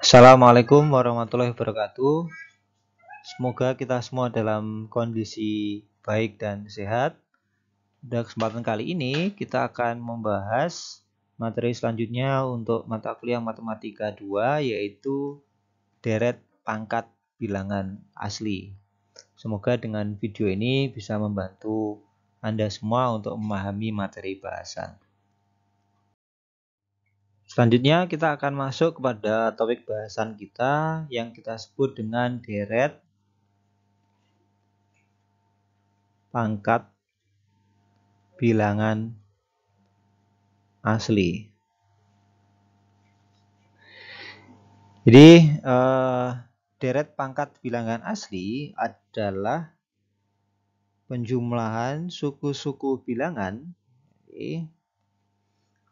Assalamualaikum warahmatullahi wabarakatuh. Semoga kita semua dalam kondisi baik dan sehat. Pada kesempatan kali ini kita akan membahas materi selanjutnya untuk mata kuliah matematika 2 yaitu deret pangkat bilangan asli. Semoga dengan video ini bisa membantu Anda semua untuk memahami materi bahasan. Selanjutnya kita akan masuk kepada topik bahasan kita yang kita sebut dengan deret, pangkat, bilangan asli. Jadi eh, deret pangkat bilangan asli adalah penjumlahan suku-suku bilangan eh,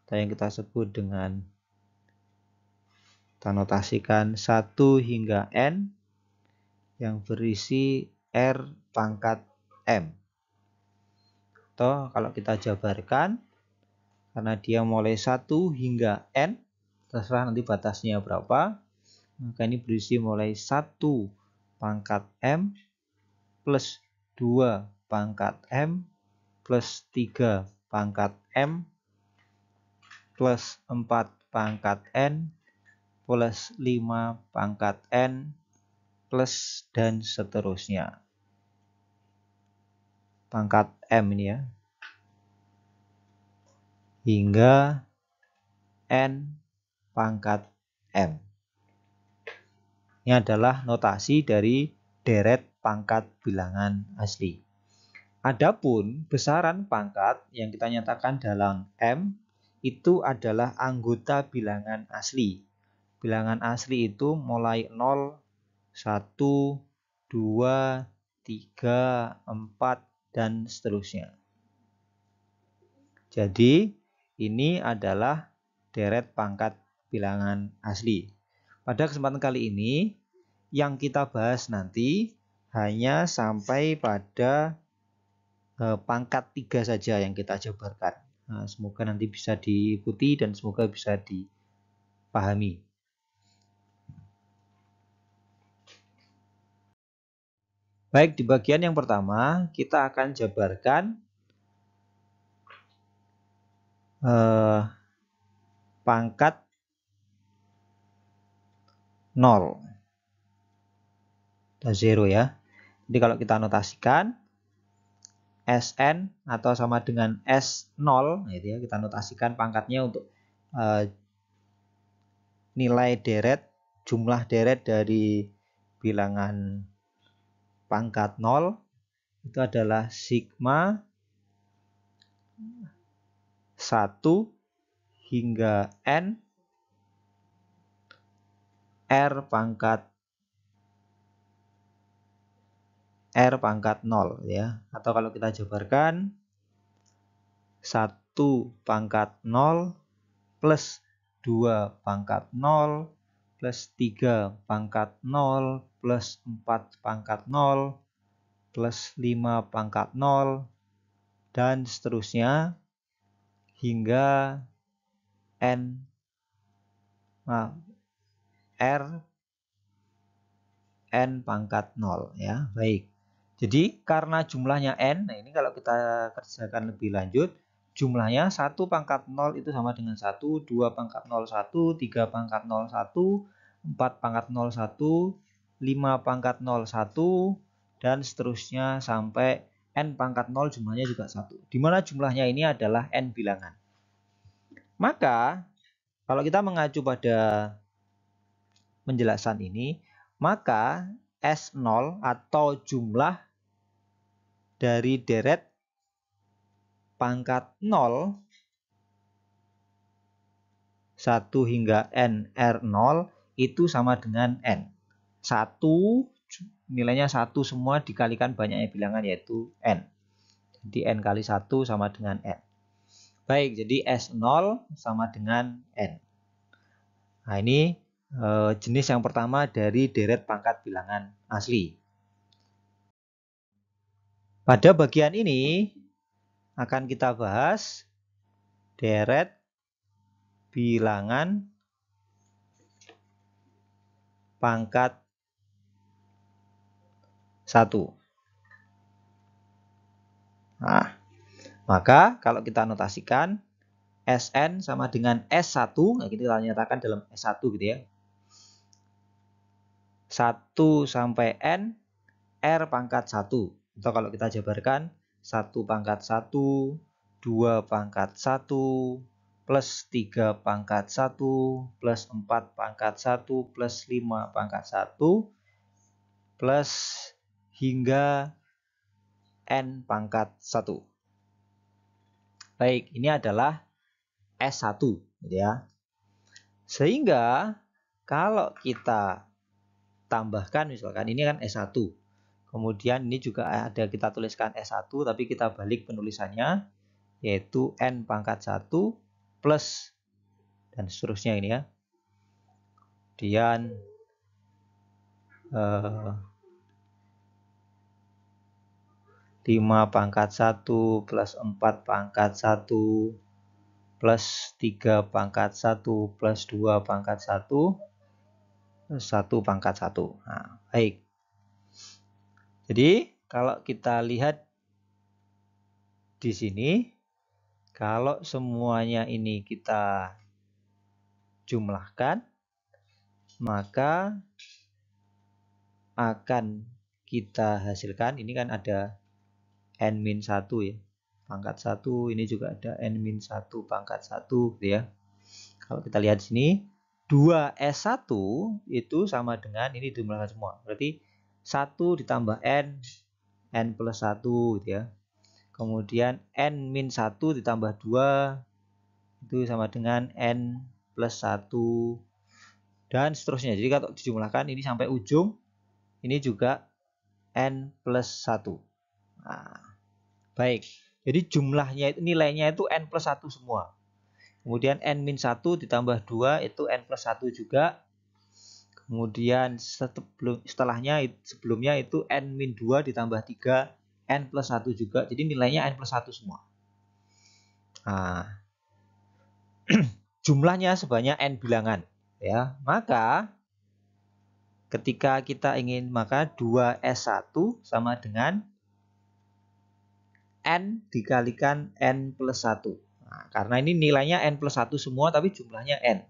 atau yang kita sebut dengan kita notasikan 1 hingga N yang berisi R pangkat M. Atau kalau kita jabarkan, karena dia mulai 1 hingga N, terserah nanti batasnya berapa, maka ini berisi mulai 1 pangkat M plus 2 pangkat M plus 3 pangkat M plus 4 pangkat N plus 5 pangkat N plus dan seterusnya. Pangkat M ini ya. Hingga N pangkat M. Ini adalah notasi dari deret pangkat bilangan asli. Adapun besaran pangkat yang kita nyatakan dalam M itu adalah anggota bilangan asli Bilangan asli itu mulai 0, 1, 2, 3, 4, dan seterusnya. Jadi, ini adalah deret pangkat bilangan asli. Pada kesempatan kali ini, yang kita bahas nanti hanya sampai pada eh, pangkat 3 saja yang kita jabarkan. Nah, semoga nanti bisa diikuti dan semoga bisa dipahami. Baik, di bagian yang pertama kita akan jabarkan eh, pangkat 0 dan 0 ya. Jadi kalau kita notasikan Sn atau sama dengan S0 gitu nah ya, kita notasikan pangkatnya untuk eh, nilai deret, jumlah deret dari bilangan pangkat 0 itu adalah sigma 1 hingga n r pangkat r pangkat 0 ya atau kalau kita jabarkan 1 pangkat 0 plus 2 pangkat 0 plus 3 pangkat 0 plus 4 pangkat 0 plus 5 pangkat 0 dan seterusnya hingga n maaf, r n pangkat 0 ya baik jadi karena jumlahnya n, nah ini kalau kita kerjakan lebih lanjut, jumlahnya 1 pangkat 0 itu sama dengan 1, 2 pangkat 0, 1, 3 pangkat 0, 1, 4 pangkat 0, 1, 5 pangkat 0 1 dan seterusnya sampai n pangkat 0 jumlahnya juga 1. Di mana jumlahnya ini adalah n bilangan. Maka kalau kita mengacu pada penjelasan ini, maka S0 atau jumlah dari deret pangkat 0 1 hingga n r 0 itu sama dengan N satu nilainya satu semua dikalikan banyaknya bilangan yaitu n. Jadi n kali satu sama dengan n. Baik, jadi S0 sama dengan n. Nah, ini e, jenis yang pertama dari deret pangkat bilangan asli. Pada bagian ini akan kita bahas deret bilangan pangkat 1. Nah, maka kalau kita notasikan SN sama dengan S1, nah gitu kita nyatakan dalam S1 gitu ya. 1 sampai N, R pangkat 1. Atau kalau kita jabarkan, 1 pangkat 1, 2 pangkat 1, plus 3 pangkat 1, plus 4 pangkat 1, plus 5 pangkat 1, plus hingga N pangkat 1. Baik, ini adalah S1 gitu ya. Sehingga kalau kita tambahkan misalkan ini kan S1. Kemudian ini juga ada kita tuliskan S1 tapi kita balik penulisannya yaitu N pangkat 1 plus dan seterusnya ini ya. Kemudian eh, 5 pangkat 1 plus 4 pangkat 1 plus 3 pangkat 1 plus 2 pangkat 1 1 pangkat 1 nah, baik jadi kalau kita lihat di sini kalau semuanya ini kita jumlahkan maka akan kita hasilkan ini kan ada n-1 min ya pangkat 1 ini juga ada n-1 min pangkat 1 gitu ya kalau kita lihat di sini 2S1 itu sama dengan ini dijumlahkan semua berarti 1 ditambah n n plus 1 gitu ya kemudian n min 1 ditambah 2 itu sama dengan n plus 1 dan seterusnya jadi kalau dijumlahkan ini sampai ujung ini juga n plus 1 nah Baik, jadi jumlahnya nilainya itu n plus 1 semua. Kemudian n min 1 ditambah 2 itu n plus 1 juga. Kemudian setelahnya sebelumnya itu n min 2 ditambah 3 n plus 1 juga. Jadi nilainya n plus 1 semua. Nah, jumlahnya sebanyak n bilangan ya. Maka ketika kita ingin maka 2S1 sama dengan N dikalikan N plus 1. Nah, karena ini nilainya N plus 1 semua tapi jumlahnya N.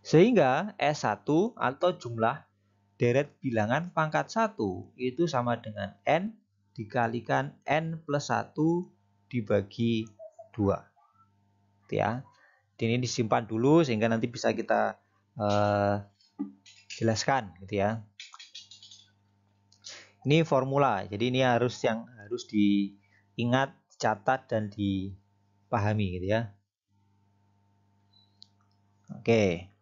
Sehingga S1 atau jumlah deret bilangan pangkat 1 itu sama dengan N dikalikan N plus 1 dibagi 2. Gitu ya. Ini disimpan dulu sehingga nanti bisa kita eh, jelaskan gitu ya. Ini formula, jadi ini harus yang harus di ingat, catat dan dipahami gitu ya. Oke.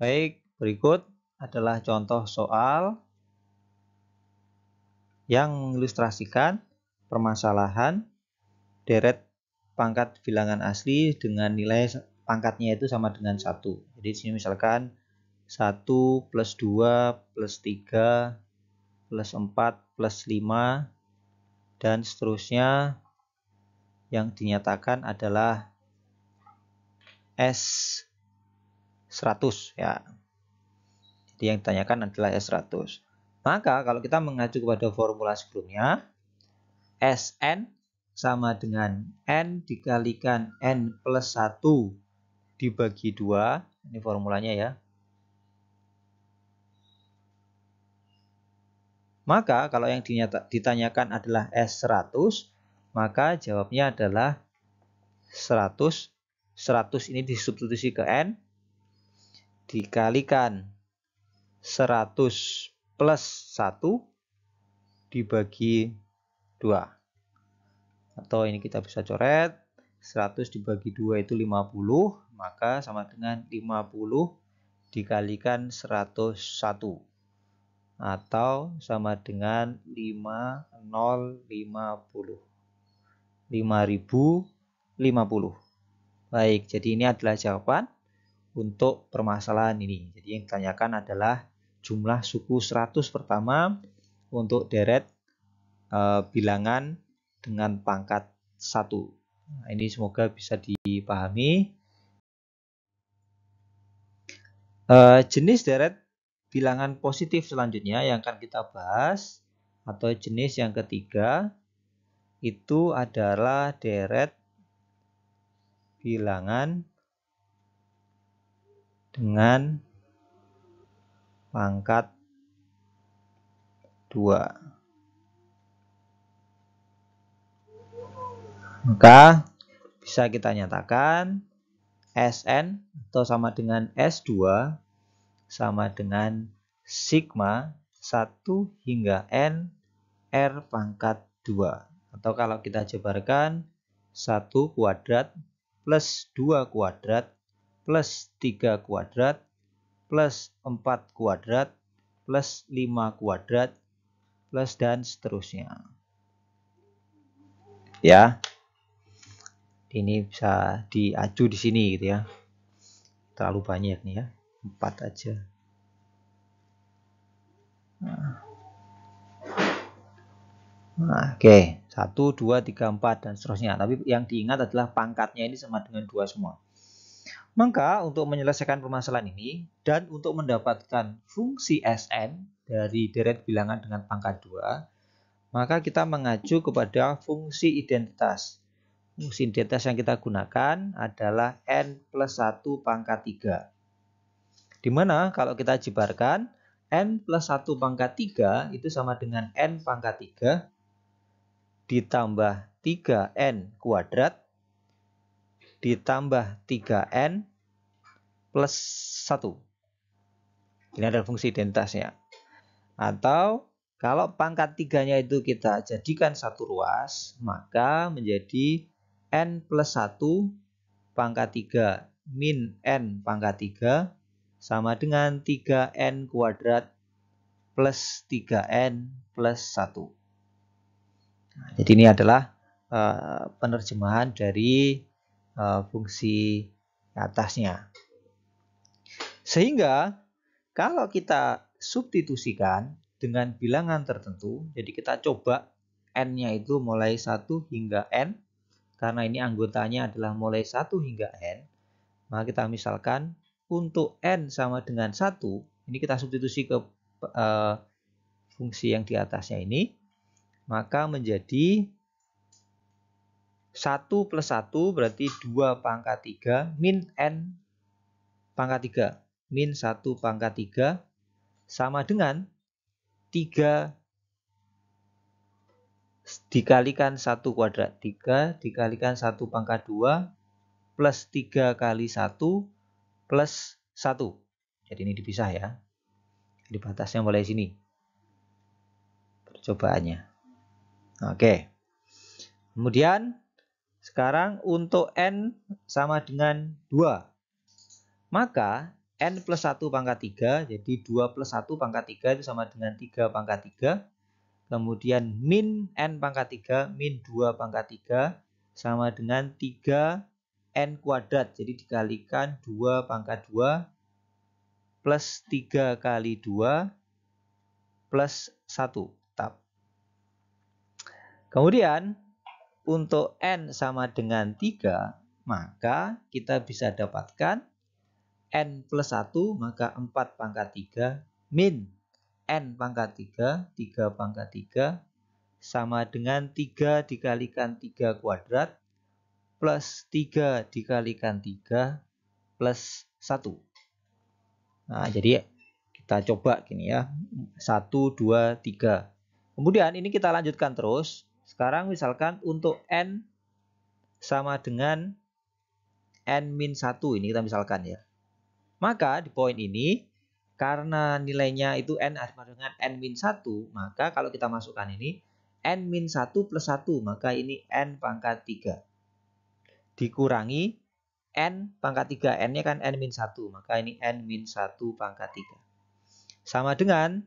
Baik, berikut adalah contoh soal yang mengilustrasikan permasalahan deret pangkat bilangan asli dengan nilai pangkatnya itu sama dengan satu. Jadi sini misalkan 1 plus 2 plus 3 plus 4, plus 5, dan seterusnya yang dinyatakan adalah S 100 ya. Jadi yang ditanyakan adalah S 100. Maka kalau kita mengacu kepada formula sebelumnya, Sn sama dengan N dikalikan N plus 1 dibagi 2. Ini formulanya ya. Maka kalau yang ditanyakan adalah S100, maka jawabnya adalah 100. 100 ini disubstitusi ke N, dikalikan 100 plus 1 dibagi 2. Atau ini kita bisa coret, 100 dibagi 2 itu 50, maka sama dengan 50 dikalikan 101 atau sama dengan 5050. 5050. Baik, jadi ini adalah jawaban untuk permasalahan ini. Jadi yang ditanyakan adalah jumlah suku 100 pertama untuk deret e, bilangan dengan pangkat 1. Nah, ini semoga bisa dipahami. E, jenis deret bilangan positif selanjutnya yang akan kita bahas atau jenis yang ketiga itu adalah deret bilangan dengan pangkat 2. Maka bisa kita nyatakan Sn atau sama dengan S2 sama dengan sigma 1 hingga n r pangkat 2 atau kalau kita jabarkan 1 kuadrat plus 2 kuadrat plus 3 kuadrat plus 4 kuadrat plus 5 kuadrat plus dan seterusnya ya ini bisa diacu di sini gitu ya terlalu banyak nih ya 4 aja nah. Nah, oke, okay. 1, 2, 3, 4, dan seterusnya. Tapi yang diingat adalah pangkatnya ini sama dengan 2 semua. Maka untuk menyelesaikan permasalahan ini, dan untuk mendapatkan fungsi Sn dari deret bilangan dengan pangkat 2, maka kita mengacu kepada fungsi identitas. Fungsi identitas yang kita gunakan adalah N plus 1 pangkat 3. Dimana kalau kita jibarkan N plus 1 pangkat 3 itu sama dengan N pangkat 3 ditambah 3N kuadrat ditambah 3N plus 1. Ini adalah fungsi identitasnya. Atau kalau pangkat tiganya itu kita jadikan satu ruas, maka menjadi N plus 1 pangkat 3 min N pangkat 3 sama dengan 3n kuadrat plus 3n plus 1. Nah, jadi ini adalah uh, penerjemahan dari uh, fungsi atasnya. Sehingga kalau kita substitusikan dengan bilangan tertentu, jadi kita coba n-nya itu mulai 1 hingga n, karena ini anggotanya adalah mulai 1 hingga n, maka kita misalkan untuk n sama dengan 1, ini kita substitusi ke uh, fungsi yang di atasnya ini, maka menjadi 1 plus 1 berarti 2 pangkat 3 min n pangkat 3 min 1 pangkat 3 sama dengan 3 dikalikan 1 kuadrat 3 dikalikan 1 pangkat 2 plus 3 kali 1 plus 1. Jadi ini dipisah ya. Jadi batasnya mulai sini. Percobaannya. Oke. Kemudian sekarang untuk N sama dengan 2. Maka N plus 1 pangkat 3. Jadi 2 plus 1 pangkat 3 itu sama dengan 3 pangkat 3. Kemudian min N pangkat 3, min 2 pangkat 3 sama dengan 3 n kuadrat. Jadi dikalikan 2 pangkat 2 plus 3 kali 2 plus 1 tab. Kemudian untuk n sama dengan 3 maka kita bisa dapatkan n plus 1 maka 4 pangkat 3 min n pangkat 3, 3 pangkat 3 sama dengan 3 dikalikan 3 kuadrat plus 3 dikalikan 3 plus 1. Nah, jadi kita coba gini ya. 1, 2, 3. Kemudian ini kita lanjutkan terus. Sekarang misalkan untuk N sama dengan N-1 min ini kita misalkan ya. Maka di poin ini karena nilainya itu N sama dengan N-1 min maka kalau kita masukkan ini N-1 min plus 1 maka ini N pangkat 3 dikurangi n pangkat 3. n-nya kan n min 1, maka ini n min 1 pangkat 3. Sama dengan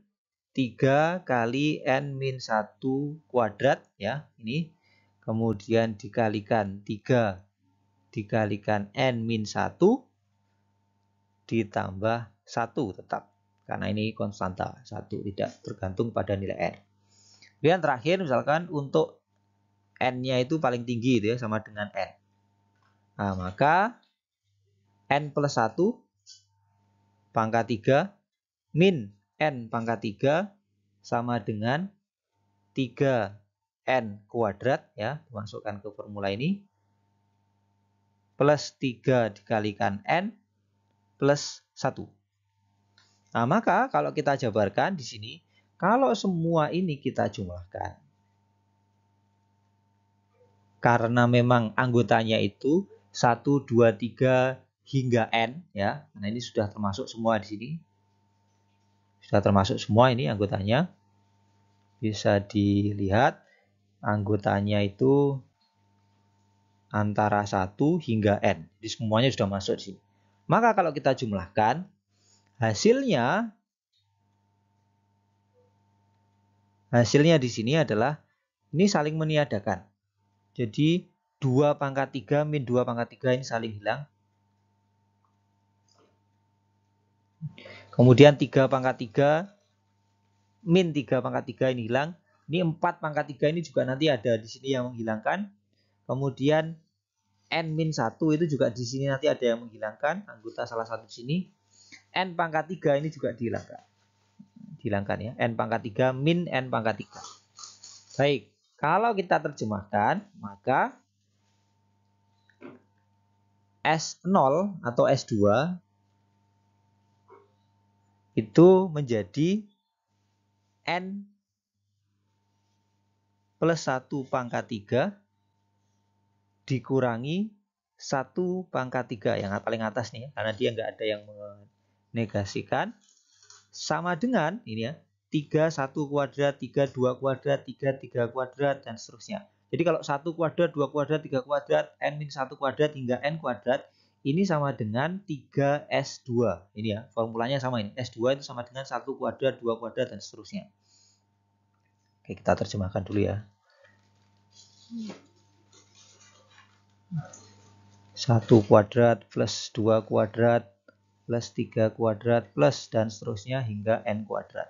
3 kali n min 1 kuadrat ya, ini. Kemudian dikalikan 3 dikalikan n min 1 ditambah 1 tetap karena ini konstanta 1 tidak tergantung pada nilai n. Kemudian terakhir misalkan untuk n-nya itu paling tinggi itu ya sama dengan n. Nah, maka N plus 1 pangkat 3 min N pangkat 3 sama dengan 3N kuadrat ya dimasukkan ke formula ini plus 3 dikalikan N plus 1. Nah, maka kalau kita jabarkan di sini, kalau semua ini kita jumlahkan, karena memang anggotanya itu 1, 2, 3 hingga N ya. Karena ini sudah termasuk semua di sini. Sudah termasuk semua ini anggotanya. Bisa dilihat anggotanya itu antara 1 hingga N. Jadi semuanya sudah masuk di sini. Maka kalau kita jumlahkan hasilnya hasilnya di sini adalah ini saling meniadakan. Jadi 2 pangkat 3 min 2 pangkat 3 ini saling hilang. Kemudian 3 pangkat 3 min 3 pangkat 3 ini hilang. Ini 4 pangkat 3 ini juga nanti ada di sini yang menghilangkan. Kemudian n min 1 itu juga di sini nanti ada yang menghilangkan anggota salah satu di sini. n pangkat 3 ini juga dihilangkan. Dihilangkan ya. n pangkat 3 min n pangkat 3. Baik, kalau kita terjemahkan maka S0 atau S2 itu menjadi N plus 1 pangkat 3 dikurangi 1 pangkat 3 yang paling atas nih ya, karena dia nggak ada yang menegasikan sama dengan ini ya 3 1 kuadrat 3 2 kuadrat 3 3 kuadrat dan seterusnya jadi kalau 1 kuadrat, 2 kuadrat, 3 kuadrat, n-1 kuadrat hingga n kuadrat, ini sama dengan 3S2. Ini ya, formulanya sama ini. S2 itu sama dengan 1 kuadrat, 2 kuadrat, dan seterusnya. Oke, kita terjemahkan dulu ya. 1 kuadrat plus 2 kuadrat plus 3 kuadrat plus dan seterusnya hingga N kuadrat.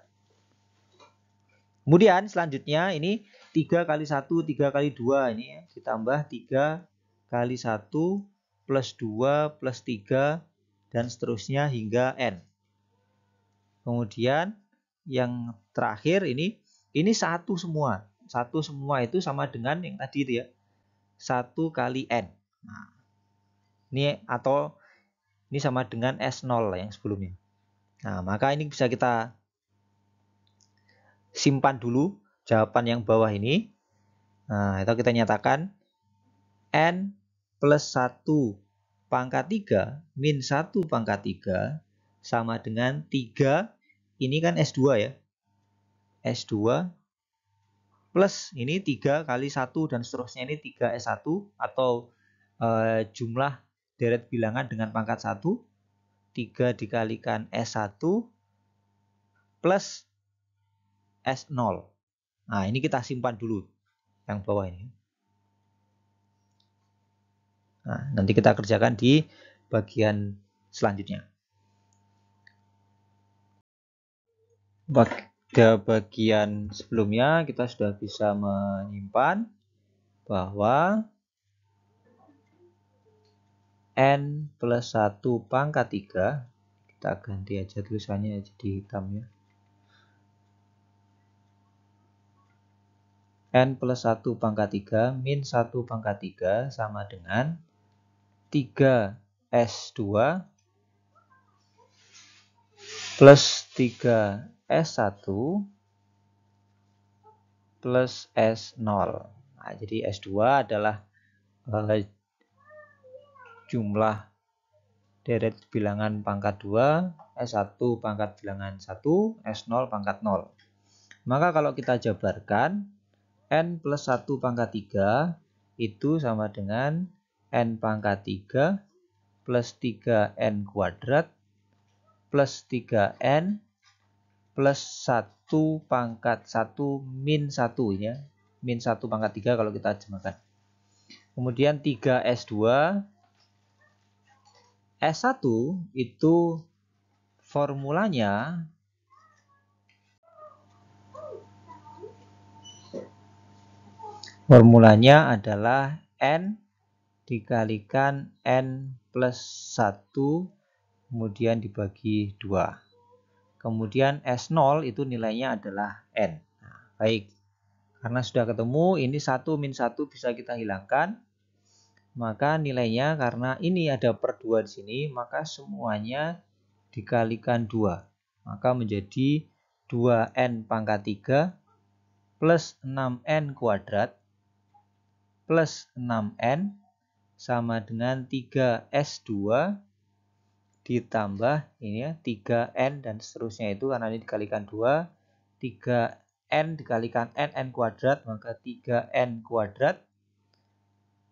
Kemudian selanjutnya ini 3 kali 1, 3 kali 2 ini ya. Ditambah 3 kali 1 plus 2 plus 3 dan seterusnya hingga N. Kemudian yang terakhir ini, ini satu semua. Satu semua itu sama dengan yang tadi itu ya. 1 kali N. Nah, ini atau ini sama dengan S0 yang sebelumnya. Nah, maka ini bisa kita simpan dulu jawaban yang bawah ini. Nah, itu kita nyatakan N plus 1 pangkat 3 min 1 pangkat 3 sama dengan 3. Ini kan S2 ya. S2 plus ini 3 kali 1 dan seterusnya ini 3S1 atau e, jumlah deret bilangan dengan pangkat 1. 3 dikalikan S1 plus S0. Nah, ini kita simpan dulu yang bawah ini. Nah, nanti kita kerjakan di bagian selanjutnya. Pada bagian sebelumnya kita sudah bisa menyimpan bahwa n plus 1 pangkat 3 kita ganti aja tulisannya jadi hitamnya N plus 1 pangkat 3 min 1 pangkat 3 sama dengan 3S2 plus 3S1 plus S0. Nah, jadi S2 adalah uh, jumlah deret bilangan pangkat 2, S1 pangkat bilangan 1, S0 pangkat 0. Maka kalau kita jabarkan N plus 1 pangkat 3 itu sama dengan N pangkat 3 plus 3N kuadrat plus 3N plus 1 pangkat 1 min 1 ya. Min 1 pangkat 3 kalau kita jemakan Kemudian 3S2 S1 itu formulanya Formulanya adalah N dikalikan N plus 1 kemudian dibagi 2. Kemudian S0 itu nilainya adalah N. Nah, baik, karena sudah ketemu ini 1 min 1 bisa kita hilangkan. Maka nilainya karena ini ada per 2 di sini maka semuanya dikalikan 2. Maka menjadi 2N pangkat 3 plus 6N kuadrat plus 6N sama dengan 3S2 ditambah ini ya 3N dan seterusnya itu karena ini dikalikan 2 3N dikalikan N N kuadrat maka 3N kuadrat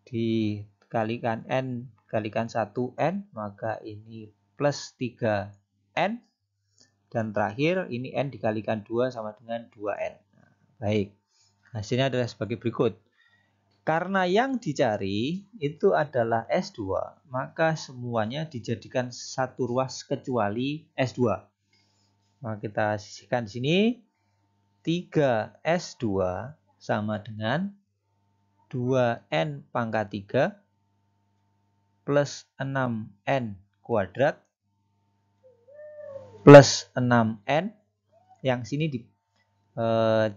dikalikan N dikalikan 1N maka ini plus 3N dan terakhir ini N dikalikan 2 sama dengan 2N nah, baik hasilnya adalah sebagai berikut karena yang dicari itu adalah S2, maka semuanya dijadikan satu ruas kecuali S2. Maka nah, kita sisihkan di sini 3S2 sama dengan 2N pangkat 3 plus 6N kuadrat plus 6N yang sini di eh,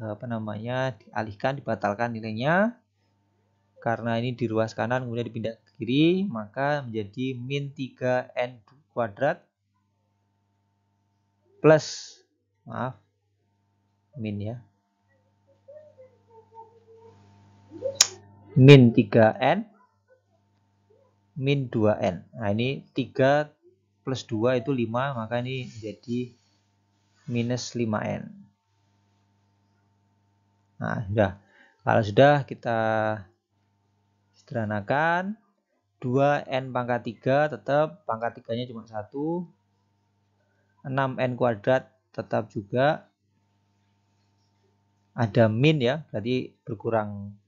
apa namanya dialihkan dibatalkan nilainya karena ini di ruas kanan kemudian dipindah ke kiri maka menjadi min 3n kuadrat plus maaf min ya min 3n min 2n nah ini 3 plus 2 itu 5 maka ini jadi minus 5n nah sudah kalau sudah kita sederhanakan 2n pangkat 3 tetap pangkat 3 nya cuma 1 6n kuadrat tetap juga ada min ya berarti berkurang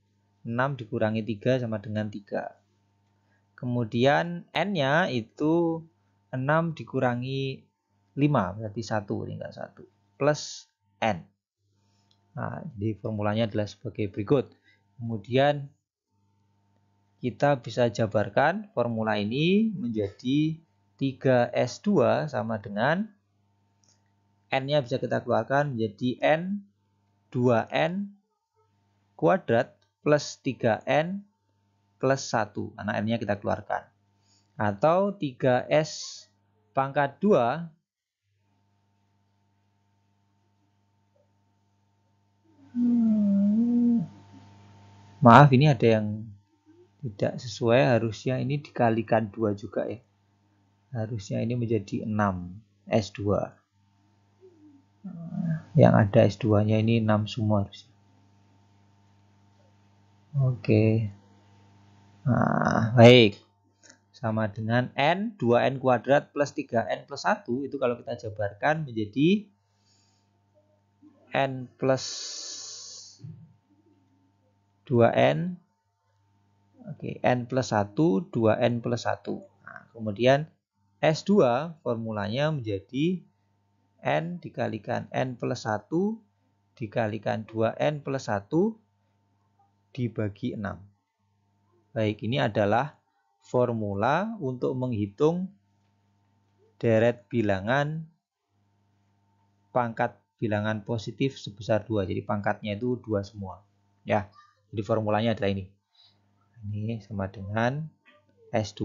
6 dikurangi 3 sama dengan 3 kemudian n nya itu 6 dikurangi 5 berarti 1 tinggal 1 plus n nah jadi formulanya adalah sebagai berikut kemudian kita bisa jabarkan formula ini menjadi 3S2 sama dengan N-nya bisa kita keluarkan menjadi N 2N kuadrat plus 3N plus 1 karena N-nya kita keluarkan atau 3S pangkat 2 hmm. Maaf, ini ada yang tidak sesuai harusnya ini dikalikan dua juga ya harusnya ini menjadi 6 S2 eh, yang ada S2 nya ini 6 semua harusnya oke nah, baik sama dengan N 2N kuadrat plus 3N plus 1 itu kalau kita jabarkan menjadi N plus 2N Oke, N plus 1, 2N plus 1. Nah, kemudian S2 formulanya menjadi N dikalikan N plus 1 dikalikan 2N plus 1 dibagi 6. Baik, ini adalah formula untuk menghitung deret bilangan pangkat bilangan positif sebesar 2. Jadi pangkatnya itu 2 semua. Ya, jadi formulanya adalah ini. Ini sama dengan S2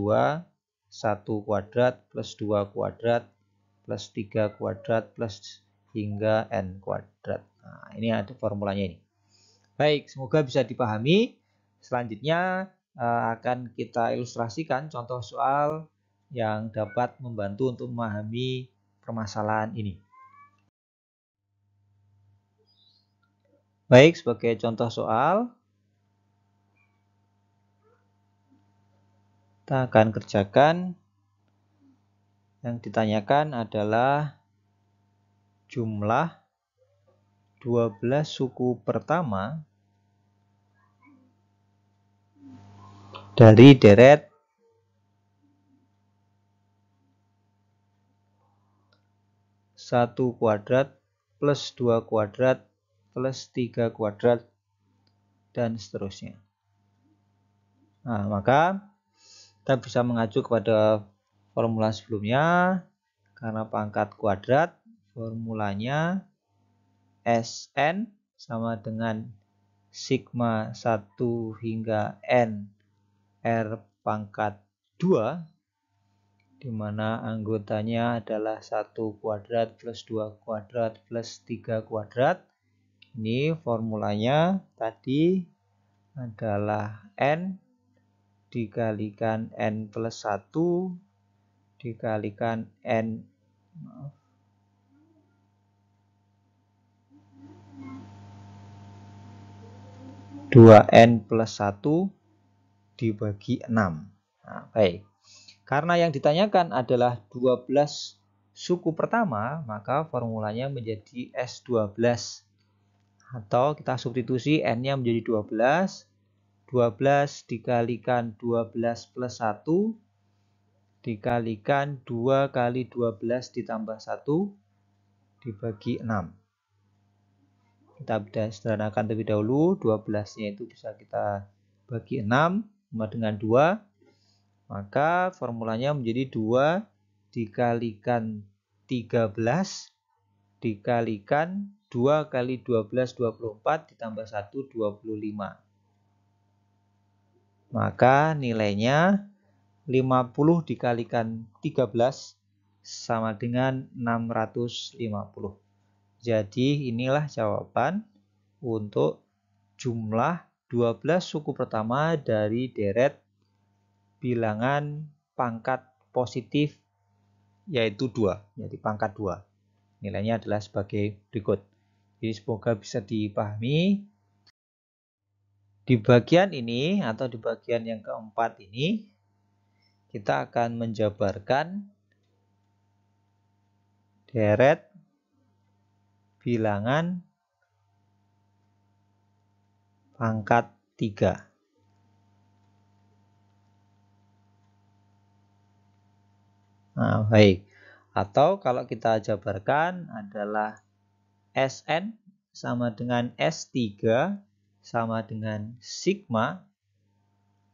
1 kuadrat plus 2 kuadrat plus 3 kuadrat plus hingga N kuadrat. Nah, ini ada formulanya ini. Baik, semoga bisa dipahami. Selanjutnya eh, akan kita ilustrasikan contoh soal yang dapat membantu untuk memahami permasalahan ini. Baik, sebagai contoh soal, Kita akan kerjakan yang ditanyakan adalah jumlah 12 suku pertama dari deret satu kuadrat plus 2 kuadrat plus 3 kuadrat dan seterusnya. Nah, maka kita bisa mengacu kepada formula sebelumnya karena pangkat kuadrat formulanya Sn sama dengan sigma 1 hingga n r pangkat 2 di mana anggotanya adalah 1 kuadrat plus 2 kuadrat plus 3 kuadrat ini formulanya tadi adalah n dikalikan N plus 1 dikalikan N dua N plus 1 dibagi 6 nah, baik karena yang ditanyakan adalah 12 suku pertama maka formulanya menjadi S12 atau kita substitusi N nya menjadi 12 12 dikalikan 12 plus 1 dikalikan 2 kali 12 ditambah 1 dibagi 6. Kita sudah sederhanakan terlebih dahulu, 12-nya itu bisa kita bagi 6 sama dengan 2. Maka formulanya menjadi 2 dikalikan 13 dikalikan 2 kali 12 24 ditambah 1 25 maka nilainya 50 dikalikan 13 sama dengan 650. Jadi inilah jawaban untuk jumlah 12 suku pertama dari deret bilangan pangkat positif yaitu 2, jadi pangkat 2. Nilainya adalah sebagai berikut. Jadi semoga bisa dipahami di bagian ini atau di bagian yang keempat ini kita akan menjabarkan deret bilangan pangkat 3. Nah, baik. Atau kalau kita jabarkan adalah SN sama dengan S3 sama dengan sigma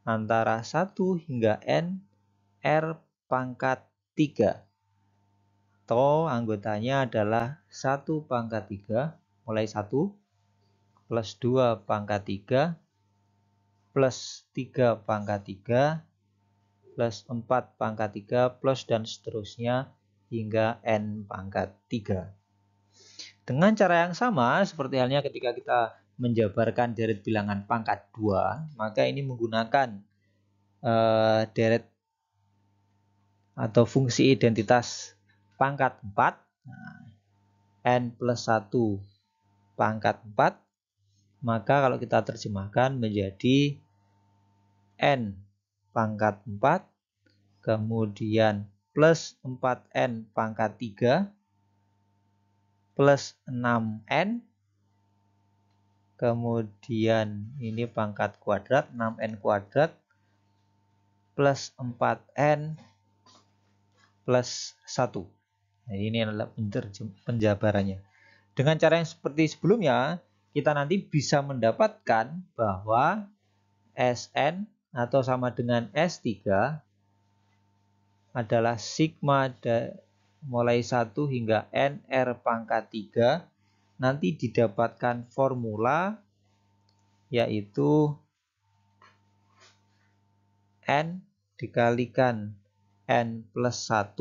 antara 1 hingga n R pangkat 3 atau anggotanya adalah 1 pangkat 3 mulai 1 plus 2 pangkat 3 plus 3 pangkat 3 plus 4 pangkat 3 plus dan seterusnya hingga n pangkat 3 dengan cara yang sama seperti halnya ketika kita menjabarkan deret bilangan pangkat 2, maka ini menggunakan uh, deret atau fungsi identitas pangkat 4 nah, n plus 1 pangkat 4 maka kalau kita terjemahkan menjadi n pangkat 4 kemudian plus 4n pangkat 3 plus 6n kemudian ini pangkat kuadrat 6n kuadrat plus 4n plus 1 nah, ini adalah penjabarannya dengan cara yang seperti sebelumnya kita nanti bisa mendapatkan bahwa Sn atau sama dengan S3 adalah sigma mulai 1 hingga nr pangkat 3 nanti didapatkan formula yaitu N dikalikan N plus 1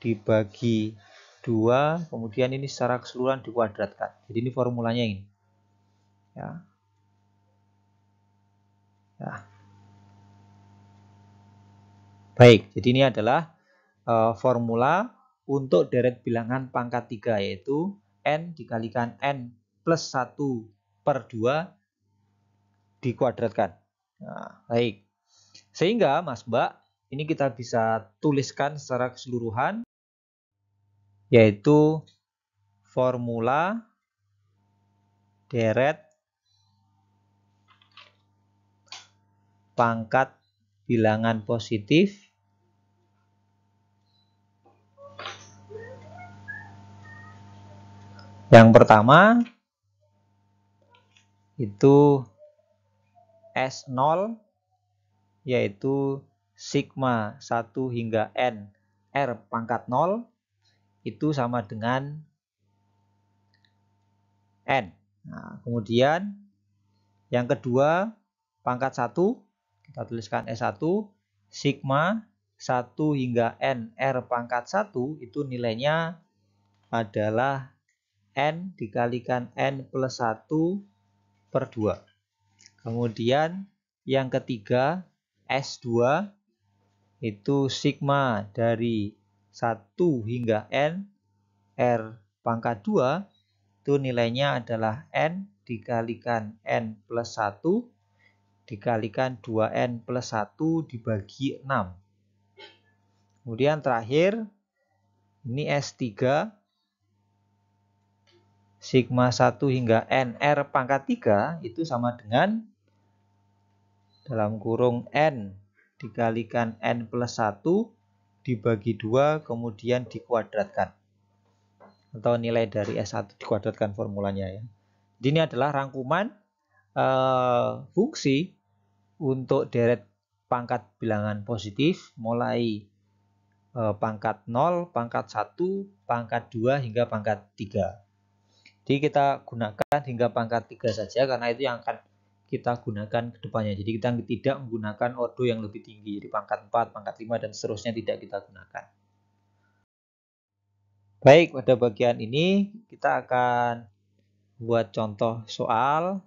dibagi 2, kemudian ini secara keseluruhan dikuadratkan. Jadi ini formulanya ini. Ya. ya. Baik, jadi ini adalah uh, formula untuk deret bilangan pangkat 3 yaitu N dikalikan N plus 1 per 2 dikuadratkan. Nah, baik. Sehingga Mas Mbak, ini kita bisa tuliskan secara keseluruhan yaitu formula deret pangkat bilangan positif Yang pertama itu S0 yaitu sigma 1 hingga N R pangkat 0 itu sama dengan N. Nah, kemudian yang kedua pangkat 1 kita tuliskan S1 sigma 1 hingga N R pangkat 1 itu nilainya adalah N dikalikan N plus 1 per 2. Kemudian yang ketiga S2 itu sigma dari 1 hingga N R pangkat 2 itu nilainya adalah N dikalikan N plus 1 dikalikan 2N plus 1 dibagi 6. Kemudian terakhir ini S3 sigma 1 hingga NR pangkat 3 itu sama dengan dalam kurung N dikalikan N plus 1 dibagi 2 kemudian dikuadratkan. Atau nilai dari S1 dikuadratkan formulanya ya. Jadi ini adalah rangkuman uh, fungsi untuk deret pangkat bilangan positif mulai uh, pangkat 0, pangkat 1, pangkat 2 hingga pangkat 3. Jadi kita gunakan hingga pangkat 3 saja karena itu yang akan kita gunakan ke depannya. Jadi kita tidak menggunakan ordo yang lebih tinggi, jadi pangkat 4, pangkat 5, dan seterusnya tidak kita gunakan. Baik, pada bagian ini kita akan buat contoh soal.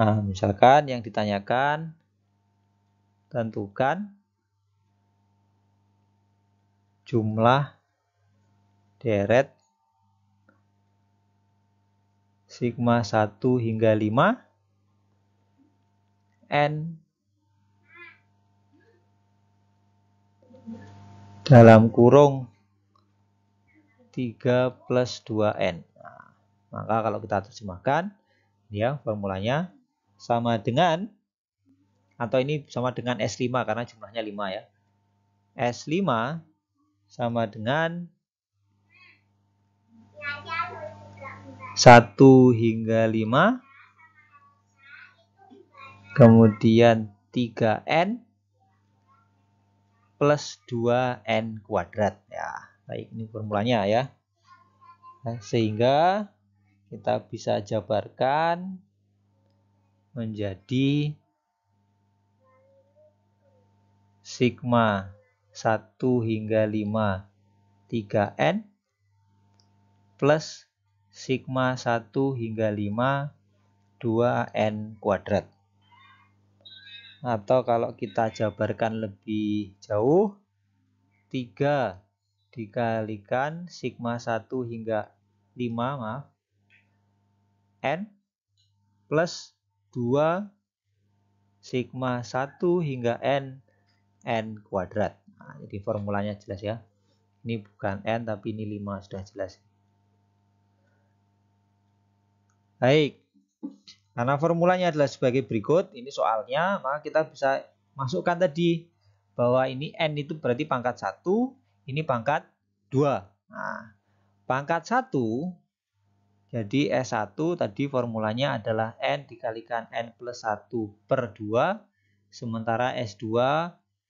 Nah, misalkan yang ditanyakan, tentukan jumlah deret sigma 1 hingga 5 N dalam kurung 3 plus 2N nah, maka kalau kita terjemahkan ya formulanya sama dengan atau ini sama dengan S5 karena jumlahnya 5 ya S5 sama dengan 1 hingga 5 kemudian 3n plus 2n kuadrat ya baik ini formulanya ya nah, sehingga kita bisa jabarkan menjadi sigma 1 hingga 5 3n plus 2n sigma 1 hingga 5 2n kuadrat. Atau kalau kita jabarkan lebih jauh 3 dikalikan sigma 1 hingga 5 maaf n plus 2 sigma 1 hingga n n kuadrat. Nah, jadi formulanya jelas ya. Ini bukan n tapi ini 5 sudah jelas. Baik. Karena formulanya adalah sebagai berikut, ini soalnya, maka kita bisa masukkan tadi bahwa ini n itu berarti pangkat 1, ini pangkat 2. Nah, pangkat 1 jadi S1 tadi formulanya adalah N dikalikan N plus 1 per 2. Sementara S2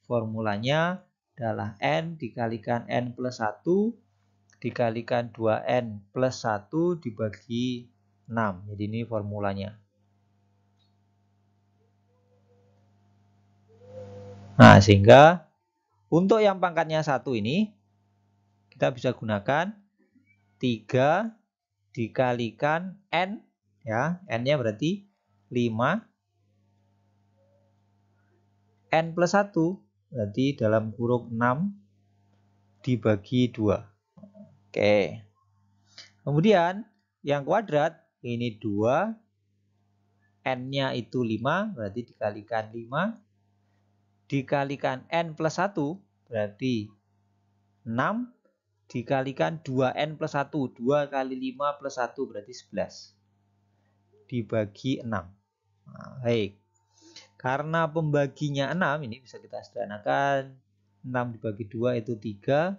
formulanya adalah N dikalikan N plus 1 dikalikan 2N plus 1 dibagi 6. Jadi ini formulanya. Nah, sehingga untuk yang pangkatnya satu ini kita bisa gunakan 3 dikalikan n ya, n-nya berarti 5 n plus 1 berarti dalam kurung 6 dibagi 2. Oke. Kemudian yang kuadrat ini 2, n-nya itu 5, berarti dikalikan 5, dikalikan n plus 1, berarti 6, dikalikan 2n plus 1, 2 kali 5 plus 1, berarti 11, dibagi 6. Nah, baik, karena pembaginya 6, ini bisa kita sederhanakan, 6 dibagi 2 itu 3,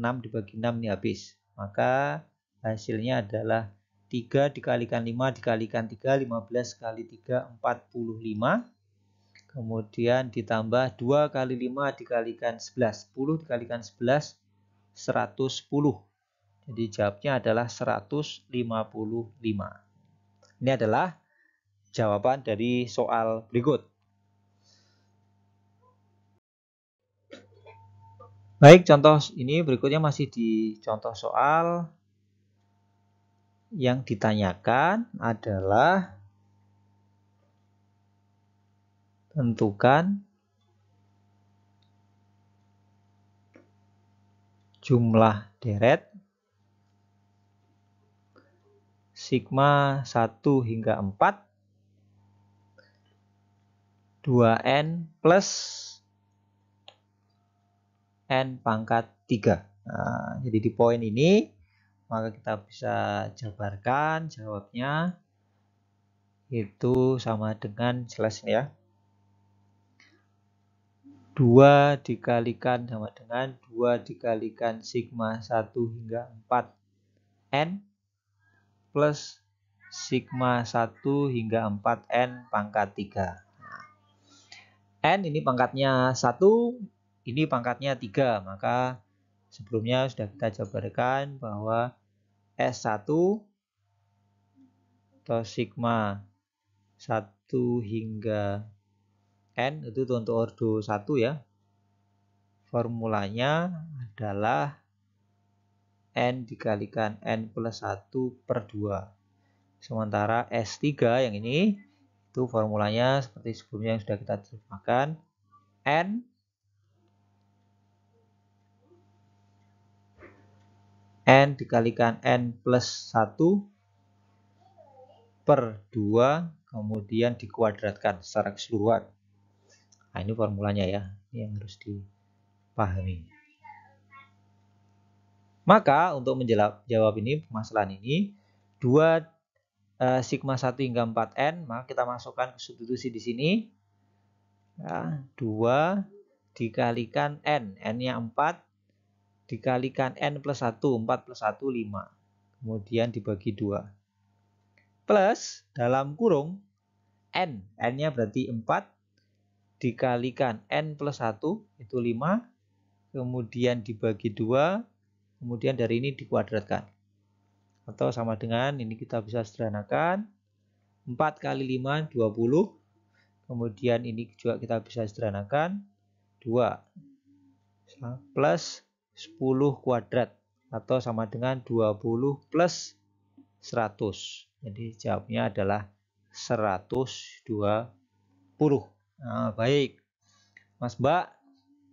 6 dibagi 6 ini habis. Maka hasilnya adalah 3 dikalikan 5 dikalikan 3 15 kali 3 45 kemudian ditambah 2 kali 5 dikalikan 11 10 dikalikan 11 110 jadi jawabnya adalah 155 ini adalah jawaban dari soal berikut Baik, contoh ini berikutnya masih di contoh soal yang ditanyakan adalah tentukan jumlah deret sigma 1 hingga 4 2n plus n pangkat 3 nah, jadi di poin ini maka kita bisa jabarkan jawabnya itu sama dengan jelas ya 2 dikalikan sama dengan 2 dikalikan sigma 1 hingga 4 n plus sigma 1 hingga 4 n pangkat 3 nah, n ini pangkatnya 1 ini pangkatnya 3 maka sebelumnya sudah kita jabarkan bahwa S1 atau sigma 1 hingga N itu untuk ordo 1 ya. Formulanya adalah N dikalikan N plus 1 per 2. Sementara S3 yang ini itu formulanya seperti sebelumnya yang sudah kita terjemahkan. N N dikalikan N plus 1 per 2 kemudian dikuadratkan secara keseluruhan. Nah, ini formulanya ya, ini yang harus dipahami. Maka untuk menjawab ini permasalahan ini 2 eh, sigma 1 hingga 4n maka kita masukkan ke substitusi di sini ya, 2 dikalikan n n nya 4 dikalikan N plus 1, 4 plus 1, 5. Kemudian dibagi 2. Plus dalam kurung N. N-nya berarti 4 dikalikan N plus 1 itu 5. Kemudian dibagi 2. Kemudian dari ini dikuadratkan. Atau sama dengan ini kita bisa sederhanakan. 4 kali 5, 20. Kemudian ini juga kita bisa sederhanakan 2 plus 10 kuadrat atau sama dengan 20 plus 100. Jadi jawabnya adalah 120. Nah, baik. Mas Mbak,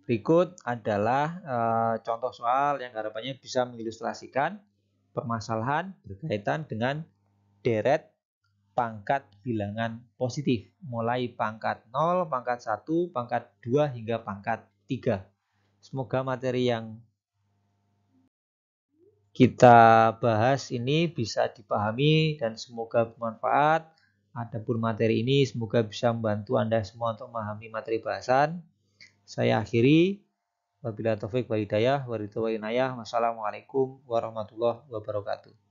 berikut adalah e, contoh soal yang harapannya bisa mengilustrasikan permasalahan berkaitan dengan deret pangkat bilangan positif. Mulai pangkat 0, pangkat 1, pangkat 2, hingga pangkat 3. Semoga materi yang kita bahas ini bisa dipahami dan semoga bermanfaat. Adapun materi ini semoga bisa membantu Anda semua untuk memahami materi bahasan. Saya akhiri. Wabillahi taufik walhidayah. Wassalamualaikum warahmatullahi wabarakatuh.